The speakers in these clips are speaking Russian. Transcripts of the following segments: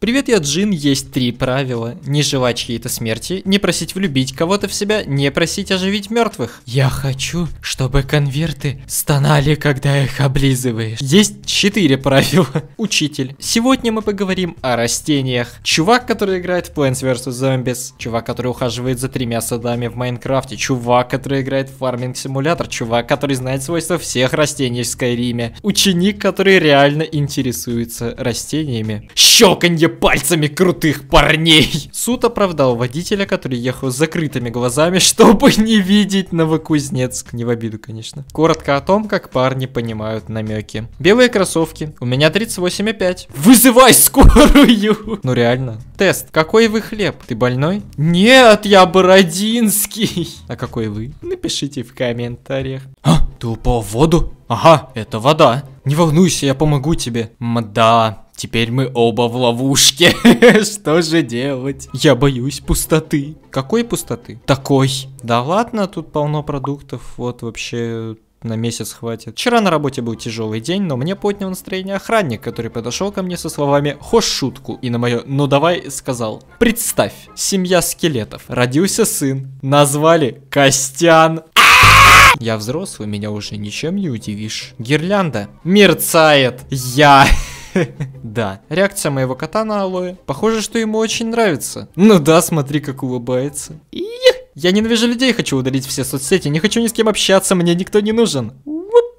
Привет, я Джин, есть три правила. Не желать чьей-то смерти, не просить влюбить кого-то в себя, не просить оживить мертвых. Я хочу, чтобы конверты стонали, когда их облизываешь. Есть четыре правила. Учитель. Сегодня мы поговорим о растениях. Чувак, который играет в Plants vs. Zombies. Чувак, который ухаживает за тремя садами в Майнкрафте. Чувак, который играет в Farming Simulator. Чувак, который знает свойства всех растений в Скайриме. Ученик, который реально интересуется растениями. Щелканье пальцами крутых парней. Суд оправдал водителя, который ехал с закрытыми глазами, чтобы не видеть Новокузнецк. Не в обиду, конечно. Коротко о том, как парни понимают намеки. Белые кроссовки. У меня 38,5. Вызывай скорую! Ну реально. Тест. Какой вы хлеб? Ты больной? Нет, я бородинский. А какой вы? Напишите в комментариях. А, ты упал в воду? Ага, это вода. Не волнуйся, я помогу тебе. Мда. Теперь мы оба в ловушке. Что же делать? Я боюсь пустоты. Какой пустоты? Такой. Да ладно, тут полно продуктов. Вот вообще на месяц хватит. Вчера на работе был тяжелый день, но мне поднял настроение охранник, который подошел ко мне со словами «Хошь шутку» и на мое «Ну давай» сказал «Представь, семья скелетов, родился сын, назвали Костян». Я взрослый, меня уже ничем не удивишь. Гирлянда мерцает. Я... Да, реакция моего кота на алоэ. Похоже, что ему очень нравится. Ну да, смотри, как улыбается. Я ненавижу людей, хочу удалить все соцсети, не хочу ни с кем общаться, мне никто не нужен.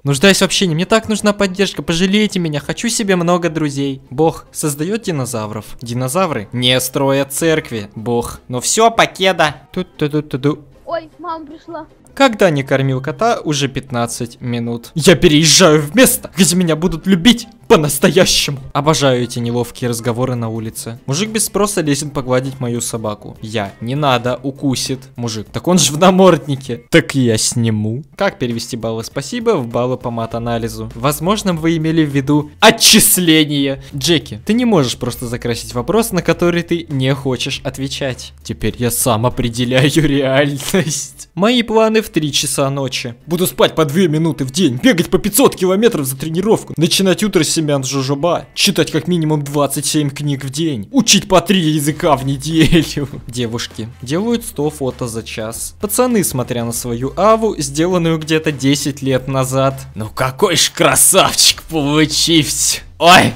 Нуждаюсь в общении, мне так нужна поддержка, пожалейте меня, хочу себе много друзей. Бог создает динозавров. Динозавры не строят церкви. Бог. Ну все, покеда. Тут-ту-ту-ту-ту. Ой, мама пришла. Когда не кормил кота уже 15 минут. Я переезжаю в место, где меня будут любить по-настоящему. Обожаю эти неловкие разговоры на улице. Мужик без спроса лезет погладить мою собаку. Я. Не надо, укусит. Мужик. Так он же в наморднике. Так я сниму. Как перевести баллы спасибо в баллы по мат-анализу? Возможно, вы имели в виду отчисление. Джеки, ты не можешь просто закрасить вопрос, на который ты не хочешь отвечать. Теперь я сам определяю реальность. Мои планы в 3 часа ночи. Буду спать по 2 минуты в день, бегать по 500 километров за тренировку, начинать утро с Семен Жужуба, читать как минимум 27 книг в день, учить по 3 языка в неделю. Девушки делают 100 фото за час. Пацаны, смотря на свою аву, сделанную где-то 10 лет назад. Ну какой ж красавчик получился. Ой,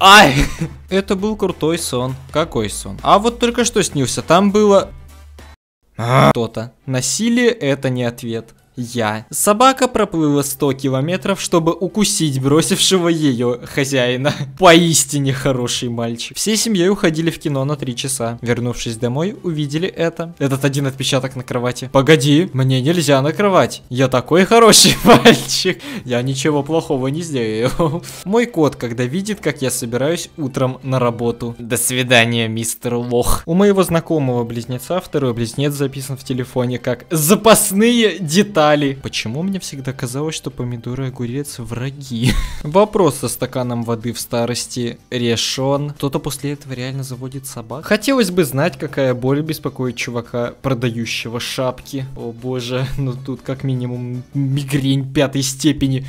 ай. Это был крутой сон. Какой сон? А вот только что снился, там было... Кто-то. А. Насилие это не ответ я. Собака проплыла 100 километров, чтобы укусить бросившего ее хозяина. Поистине хороший мальчик. Всей семьей уходили в кино на 3 часа. Вернувшись домой, увидели это. Этот один отпечаток на кровати. Погоди, мне нельзя на кровать. Я такой хороший мальчик. Я ничего плохого не сделал. Мой кот, когда видит, как я собираюсь утром на работу. До свидания, мистер Лох. У моего знакомого близнеца второй близнец записан в телефоне как запасные детали детали. Почему мне всегда казалось, что помидоры и огурец враги? Вопрос со стаканом воды в старости решен. Кто-то после этого реально заводит собак? Хотелось бы знать, какая боль беспокоит чувака, продающего шапки. О боже, ну тут как минимум мигрень пятой степени.